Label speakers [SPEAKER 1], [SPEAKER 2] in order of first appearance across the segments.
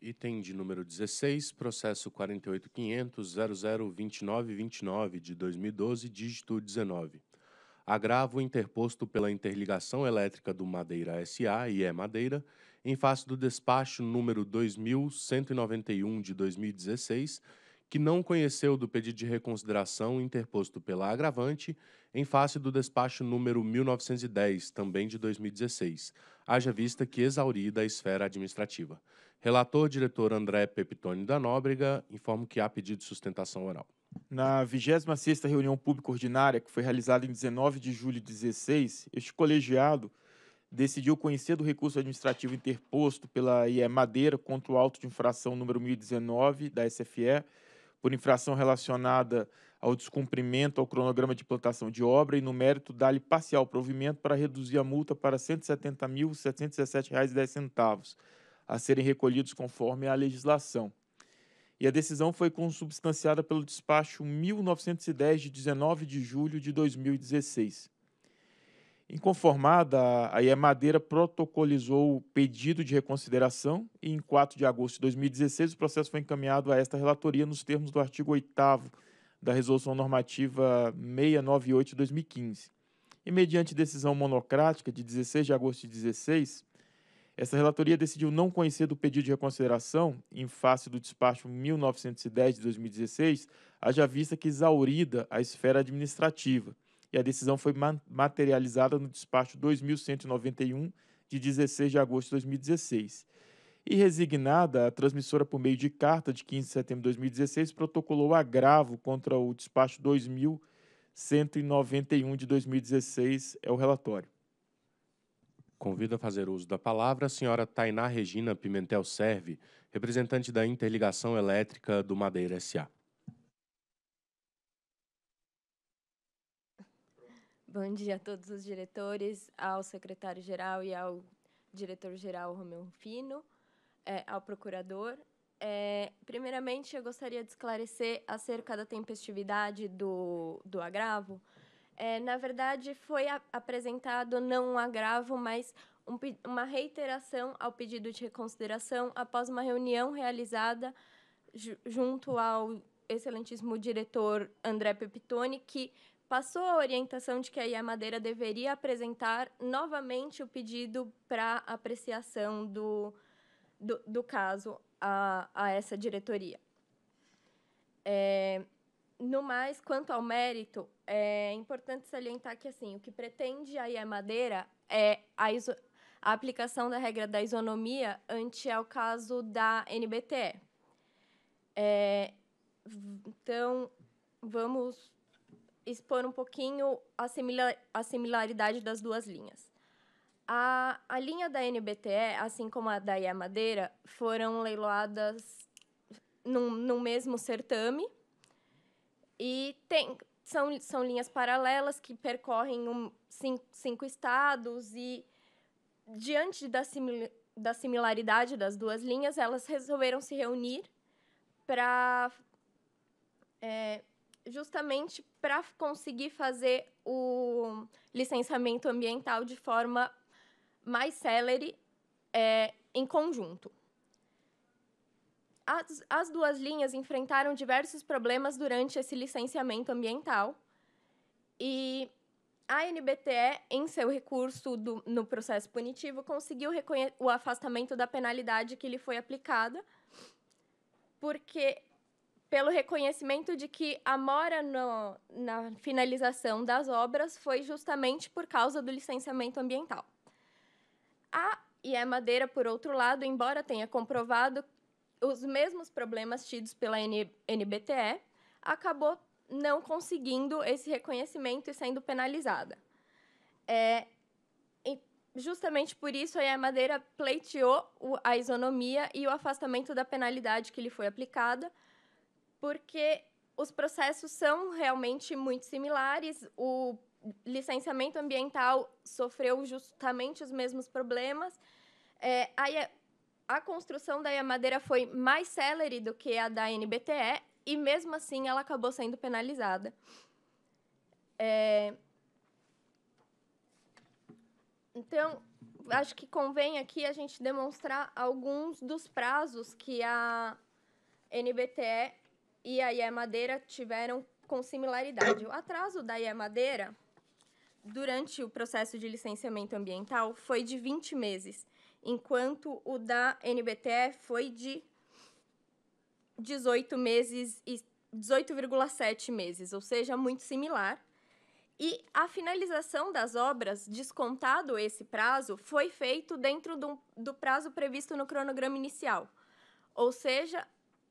[SPEAKER 1] Item de número 16, processo 48.500.002929 de 2012, dígito 19. Agravo interposto pela interligação elétrica do Madeira SA e E Madeira em face do despacho número 2191 de 2016 que não conheceu do pedido de reconsideração interposto pela agravante em face do despacho número 1910, também de 2016, haja vista que exaurida a esfera administrativa. Relator diretor André Pepitone da Nóbrega, informo que há pedido de sustentação oral. Na 26ª reunião pública ordinária, que foi realizada em 19 de julho de 2016, este colegiado decidiu conhecer do recurso administrativo interposto pela IE Madeira contra o auto de infração número 1019 da SFE, por infração relacionada ao descumprimento ao cronograma de plantação de obra e no mérito dá-lhe parcial provimento para reduzir a multa para R$ 170.717,10, a serem recolhidos conforme a legislação. E a decisão foi consubstanciada pelo despacho 1910 de 19 de julho de 2016. Inconformada, a Madeira protocolizou o pedido de reconsideração e, em 4 de agosto de 2016, o processo foi encaminhado a esta relatoria nos termos do artigo 8 da Resolução Normativa 698 de 2015. E, mediante decisão monocrática de 16 de agosto de 2016, essa relatoria decidiu não conhecer do pedido de reconsideração, em face do despacho 1910 de 2016, haja vista que exaurida a esfera administrativa e a decisão foi materializada no despacho 2191 de 16 de agosto de 2016. E resignada, a transmissora, por meio de carta de 15 de setembro de 2016, protocolou agravo contra o despacho 2191 de 2016, é o relatório. Convido a fazer uso da palavra a senhora Tainá Regina Pimentel Serve, representante da Interligação Elétrica do Madeira S.A.
[SPEAKER 2] Bom dia a todos os diretores, ao secretário-geral e ao diretor-geral Romeu Fino, é, ao procurador. É, primeiramente, eu gostaria de esclarecer acerca da tempestividade do, do agravo. É, na verdade, foi a, apresentado não um agravo, mas um, uma reiteração ao pedido de reconsideração após uma reunião realizada junto ao excelentíssimo diretor André Pepitone, que passou a orientação de que a Madeira deveria apresentar novamente o pedido para apreciação do, do, do, caso a, a essa diretoria. É, no mais, quanto ao mérito, é importante salientar que assim o que pretende a Madeira é a, iso, a aplicação da regra da isonomia ante ao caso da NBTE. É, então, vamos expor um pouquinho a, similar, a similaridade das duas linhas. A, a linha da NBTE, assim como a da IA Madeira, foram leiloadas num, num mesmo certame e tem, são, são linhas paralelas que percorrem um, cinco, cinco estados e, diante da, simil, da similaridade das duas linhas, elas resolveram se reunir para é, justamente para conseguir fazer o licenciamento ambiental de forma mais célere é, em conjunto. As, as duas linhas enfrentaram diversos problemas durante esse licenciamento ambiental e a NBTE, em seu recurso do, no processo punitivo, conseguiu o afastamento da penalidade que lhe foi aplicada, porque pelo reconhecimento de que a mora no, na finalização das obras foi justamente por causa do licenciamento ambiental. A IE Madeira, por outro lado, embora tenha comprovado os mesmos problemas tidos pela NBTE, acabou não conseguindo esse reconhecimento e sendo penalizada. É, justamente por isso, a Madeira pleiteou a isonomia e o afastamento da penalidade que lhe foi aplicada, porque os processos são realmente muito similares. O licenciamento ambiental sofreu justamente os mesmos problemas. É, a, a, construção da Yamadeira foi mais célere do que a da NBTE, e mesmo assim ela acabou sendo penalizada. É, então, acho que convém aqui a gente demonstrar alguns dos prazos que a NBTE e a IE Madeira tiveram com similaridade. O atraso da IE Madeira durante o processo de licenciamento ambiental foi de 20 meses, enquanto o da NBTE foi de 18 meses e 18,7 meses, ou seja, muito similar. E a finalização das obras, descontado esse prazo, foi feito dentro do, do prazo previsto no cronograma inicial. Ou seja,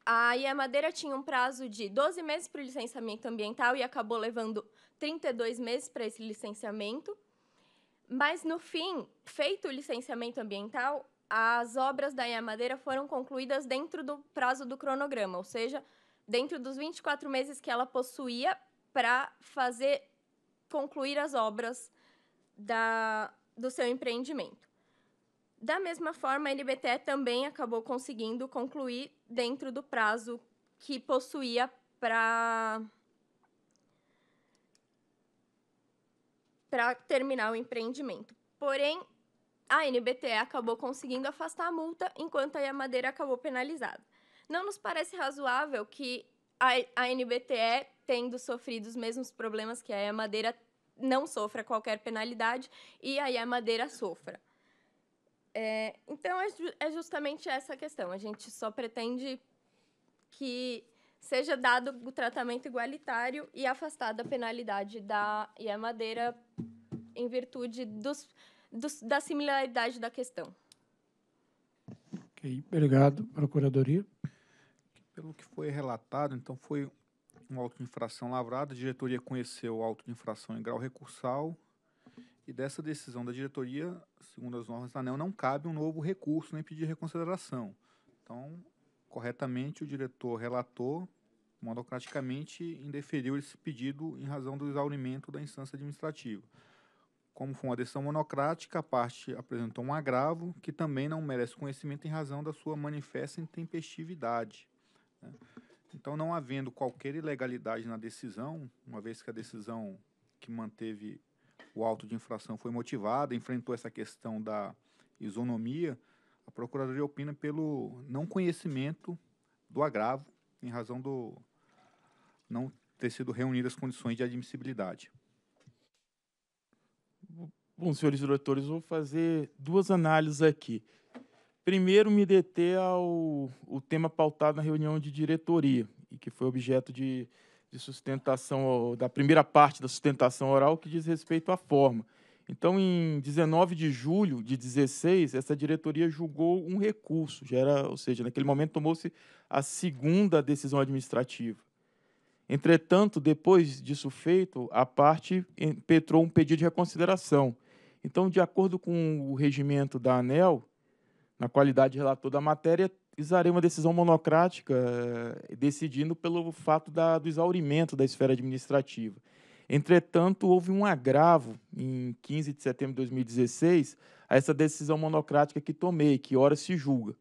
[SPEAKER 2] a a Madeira tinha um prazo de 12 meses para o licenciamento ambiental e acabou levando 32 meses para esse licenciamento. Mas, no fim, feito o licenciamento ambiental, as obras da IA Madeira foram concluídas dentro do prazo do cronograma, ou seja, dentro dos 24 meses que ela possuía para fazer concluir as obras da, do seu empreendimento. Da mesma forma, a NBTE também acabou conseguindo concluir dentro do prazo que possuía para para terminar o empreendimento. Porém, a NBTE acabou conseguindo afastar a multa, enquanto a Yamadeira acabou penalizada. Não nos parece razoável que a, a NBTE, tendo sofrido os mesmos problemas que a Yamadeira, não sofra qualquer penalidade e a Yamadeira sofra. É, então, é, é justamente essa questão. A gente só pretende que seja dado o tratamento igualitário e afastada a penalidade da e a madeira em virtude dos, dos, da similaridade da questão.
[SPEAKER 3] Ok, obrigado, Procuradoria.
[SPEAKER 1] Pelo que foi relatado, então foi uma auto-infração lavrada, a diretoria conheceu a auto-infração em grau recursal, e dessa decisão da diretoria, segundo as normas da ANEL, não cabe um novo recurso nem pedir reconsideração. Então, corretamente, o diretor relatou monocraticamente, indeferiu esse pedido em razão do exaurimento da instância administrativa. Como foi uma decisão monocrática, a parte apresentou um agravo que também não merece conhecimento em razão da sua manifesta intempestividade. Né? Então, não havendo qualquer ilegalidade na decisão, uma vez que a decisão que manteve o auto de infração foi motivado, enfrentou essa questão da isonomia, a Procuradoria opina pelo não conhecimento do agravo em razão do não ter sido reunidas condições de admissibilidade. Bom, senhores diretores, vou fazer duas análises aqui. Primeiro, me deter ao o tema pautado na reunião de diretoria e que foi objeto de de sustentação, da primeira parte da sustentação oral que diz respeito à forma. Então, em 19 de julho de 16, essa diretoria julgou um recurso, já era, ou seja, naquele momento tomou-se a segunda decisão administrativa. Entretanto, depois disso feito, a parte petrou um pedido de reconsideração. Então, de acordo com o regimento da ANEL, na qualidade de relator da matéria, precisaria uma decisão monocrática eh, decidindo pelo fato da, do exaurimento da esfera administrativa. Entretanto, houve um agravo em 15 de setembro de 2016 a essa decisão monocrática que tomei, que ora se julga.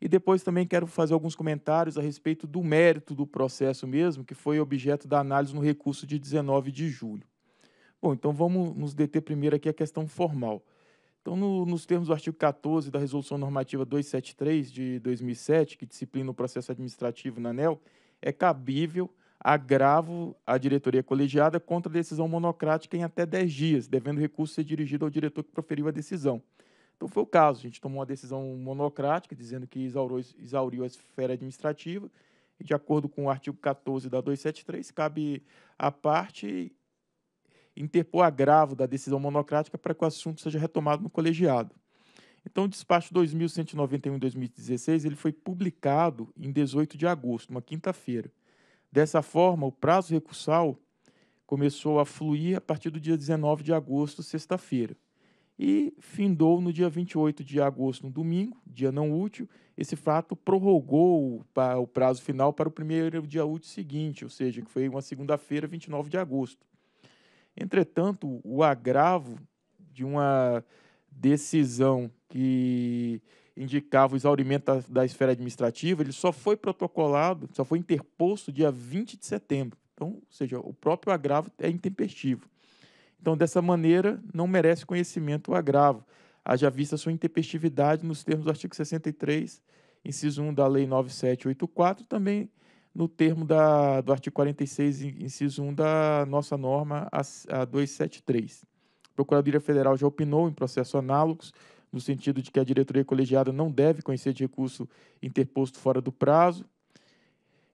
[SPEAKER 1] E depois também quero fazer alguns comentários a respeito do mérito do processo mesmo, que foi objeto da análise no recurso de 19 de julho. Bom, então vamos nos deter primeiro aqui à questão formal. Então, no, nos termos do artigo 14 da Resolução Normativa 273 de 2007, que disciplina o processo administrativo na ANEL, é cabível agravo à diretoria colegiada contra decisão monocrática em até 10 dias, devendo o recurso ser dirigido ao diretor que proferiu a decisão. Então foi o caso, a gente tomou uma decisão monocrática, dizendo que exaurou, exauriu a esfera administrativa, e de acordo com o artigo 14 da 273, cabe à parte interpor agravo da decisão monocrática para que o assunto seja retomado no colegiado. Então, o despacho 2191 2016 ele foi publicado em 18 de agosto, uma quinta-feira. Dessa forma, o prazo recursal começou a fluir a partir do dia 19 de agosto, sexta-feira, e findou no dia 28 de agosto, no domingo, dia não útil. Esse fato prorrogou o prazo final para o primeiro dia útil seguinte, ou seja, que foi uma segunda-feira, 29 de agosto. Entretanto, o agravo de uma decisão que indicava o exaurimento da, esfera administrativa, ele só foi protocolado, só foi interposto dia 20 de setembro. Então, ou seja, o próprio agravo é intempestivo. Então, dessa maneira, não merece conhecimento o agravo, haja vista sua intempestividade nos termos do artigo 63, inciso 1 da Lei 9784, também no termo da, do artigo 46, inciso 1 da nossa norma a, a 273. A Procuradoria Federal já opinou em processos análogos, no sentido de que a diretoria colegiada não deve conhecer de recurso interposto fora do prazo.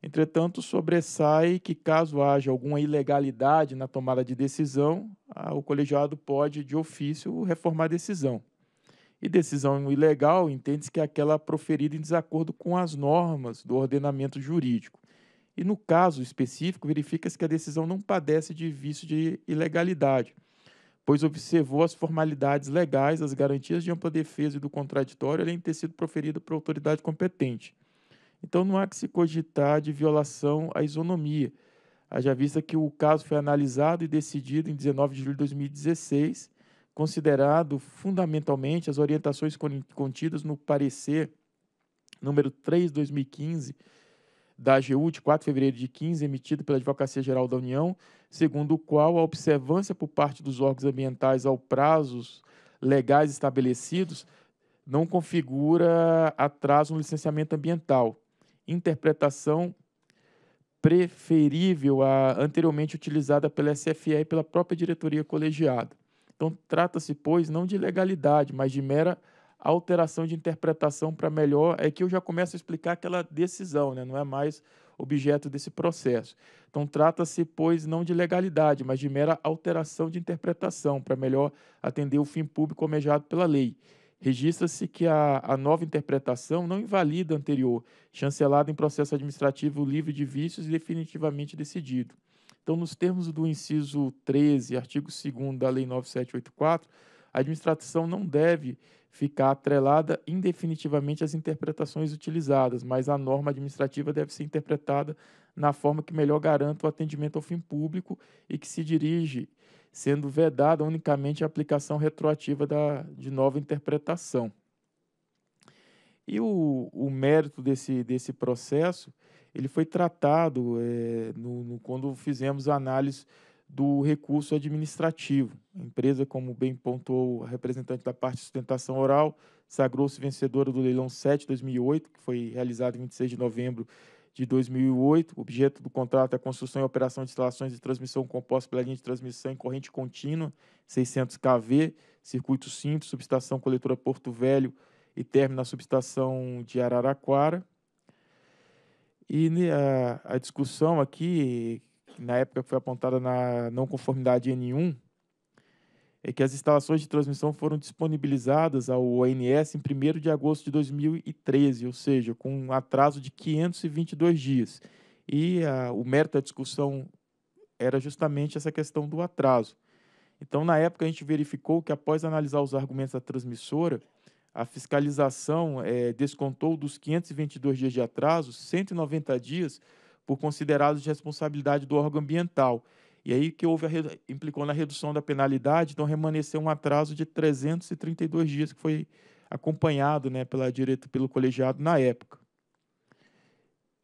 [SPEAKER 1] Entretanto, sobressai que, caso haja alguma ilegalidade na tomada de decisão, a, o colegiado pode, de ofício, reformar a decisão. E decisão ilegal entende-se que é aquela proferida em desacordo com as normas do ordenamento jurídico. E no caso específico, verifica-se que a decisão não padece de vício de ilegalidade, pois observou as formalidades legais, as garantias de ampla defesa e do contraditório, além de ter sido proferida por autoridade competente. Então não há que se cogitar de violação à isonomia, haja vista que o caso foi analisado e decidido em 19 de julho de 2016, considerado fundamentalmente as orientações contidas no parecer número 3/2015 da AGU de 4 de fevereiro de 15, emitida pela Advocacia Geral da União, segundo o qual a observância por parte dos órgãos ambientais ao prazos legais estabelecidos não configura atraso no licenciamento ambiental. Interpretação preferível à anteriormente utilizada pela SFE e pela própria diretoria colegiada. Então, trata-se, pois, não de legalidade, mas de mera a alteração de interpretação para melhor é que eu já começo a explicar aquela decisão, né? não é mais objeto desse processo. Então, trata-se, pois, não de legalidade, mas de mera alteração de interpretação para melhor atender o fim público almejado pela lei. Registra-se que a, a nova interpretação não invalida a anterior, chancelada em processo administrativo livre de vícios e definitivamente decidido. Então, nos termos do inciso 13, artigo 2 da Lei 9784, a administração não deve ficar atrelada indefinitivamente às interpretações utilizadas, mas a norma administrativa deve ser interpretada na forma que melhor garanta o atendimento ao fim público e que se dirige, sendo vedada unicamente a aplicação retroativa da, de nova interpretação. E o, o mérito desse, desse processo, ele foi tratado é, no, no, quando fizemos a análise do recurso administrativo. A empresa, como bem pontuou a representante da parte de sustentação oral, sagrou-se vencedora do leilão 7 2008, que foi realizado em 26 de novembro de 2008. O objeto do contrato é a construção e operação de instalações de transmissão composta pela linha de transmissão em corrente contínua 600 kV, circuito simples, subestação coletora Porto Velho e término na subestação de Araraquara. E né, a, a discussão aqui que na época foi apontada na não conformidade N1, é que as instalações de transmissão foram disponibilizadas ao ONS em 1 de agosto de 2013, ou seja, com um atraso de 522 dias. E a, o mérito da discussão era justamente essa questão do atraso. Então, na época, a gente verificou que, após analisar os argumentos da transmissora, a fiscalização é, descontou dos 522 dias de atraso, 190 dias por considerados de responsabilidade do órgão ambiental. E aí que houve re... implicou na redução da penalidade, então remaneceu um atraso de 332 dias que foi acompanhado, né, pela direita, pelo colegiado na época.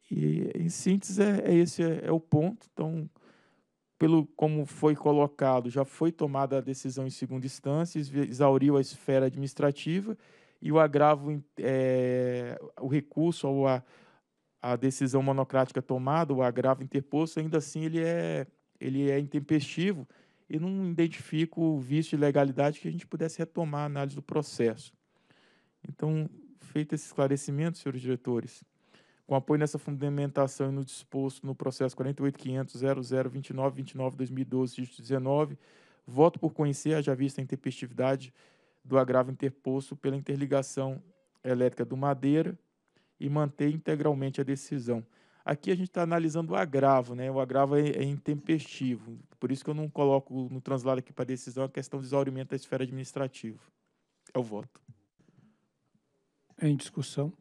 [SPEAKER 1] E em síntese é, é esse é, é o ponto. Então, pelo como foi colocado, já foi tomada a decisão em segunda instância, exauriu a esfera administrativa e o agravo, é, o recurso ao, a decisão monocrática tomada, o agravo interposto, ainda assim ele é, ele é intempestivo e não identifica o vício de legalidade que a gente pudesse retomar a análise do processo. Então, feito esse esclarecimento, senhores diretores, com apoio nessa fundamentação e no disposto no processo 48.500.00.29.29.2012-19, voto por conhecer, haja vista a intempestividade do agravo interposto pela interligação elétrica do Madeira, e manter integralmente a decisão. Aqui a gente está analisando o agravo, né? O agravo é, é, intempestivo. Por isso que eu não coloco no translado aqui para decisão a questão do desaurimento da esfera administrativa. É o voto.
[SPEAKER 3] Em discussão.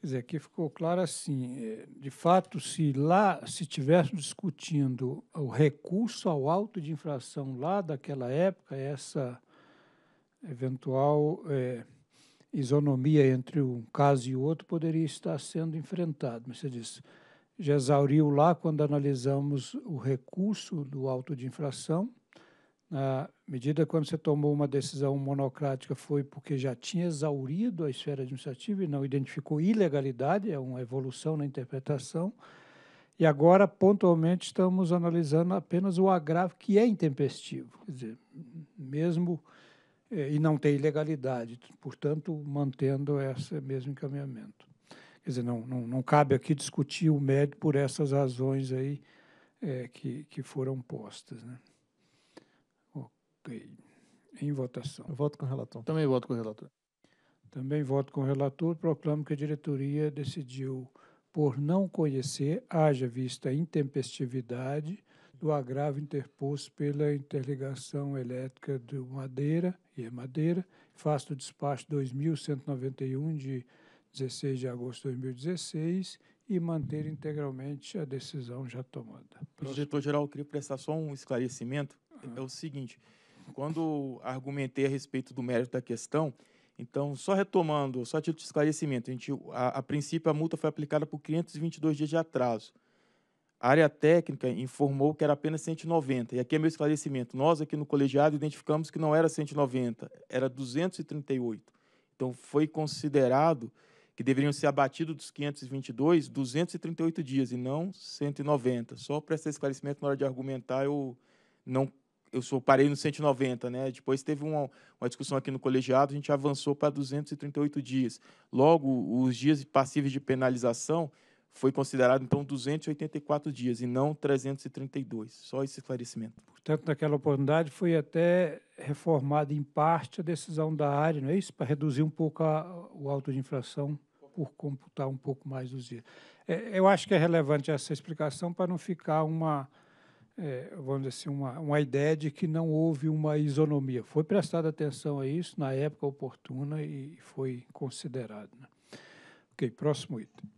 [SPEAKER 3] Quer dizer, aqui ficou claro assim, é, de fato, se lá se tivesse discutindo o recurso ao auto de infração lá daquela época, essa eventual é, isonomia entre um caso e o outro poderia estar sendo enfrentado. Mas você disse, já exauriu lá quando analisamos o recurso do auto de infração. Na medida quando você tomou uma decisão monocrática foi porque já tinha exaurido a esfera administrativa e não identificou ilegalidade, é uma evolução na interpretação. E agora, pontualmente, estamos analisando apenas o agravo que é intempestivo. Quer dizer, mesmo é, e não tem ilegalidade, portanto, mantendo esse mesmo encaminhamento. Quer dizer, não, não, não cabe aqui discutir o mérito por essas razões aí é, que, que foram postas. Né? Ok. Em votação. Eu voto com o relator. Também voto com o relator. Também voto com o relator. Proclamo que a diretoria decidiu, por não conhecer, haja vista intempestividade, do agravo interposto pela interligação elétrica do Madeira, e é Madeira, face do despacho 2191 de 16 de agosto de 2016 e manter integralmente a decisão já tomada.
[SPEAKER 1] Diretor-geral, eu queria prestar só um esclarecimento. Uhum. É o seguinte, quando argumentei a respeito do mérito da questão, então, só retomando, só título de esclarecimento, a, gente, a, a princípio a multa foi aplicada por 522 dias de atraso. A área técnica informou que era apenas 190. E aqui é meu esclarecimento. Nós aqui no colegiado identificamos que não era 190, era 238. Então foi considerado que deveriam ser abatidos dos 522 238 dias e não 190. Só para esse esclarecimento na hora de argumentar, eu não eu sou, parei no 190, né? Depois teve uma, uma discussão aqui no colegiado, a gente avançou para 238 dias. Logo, os dias passíveis de penalização foi considerado, então, 284 dias e não 332. Só esse esclarecimento.
[SPEAKER 3] Portanto, naquela oportunidade foi até reformada em parte a decisão da área, não é isso? Para reduzir um pouco a, o alto de inflação por computar um pouco mais os dias. É, eu acho que é relevante essa explicação para não ficar uma, é, vamos dizer assim, uma, uma ideia de que não houve uma isonomia. Foi prestada atenção a isso na época oportuna e foi considerado. Né? Ok, próximo item.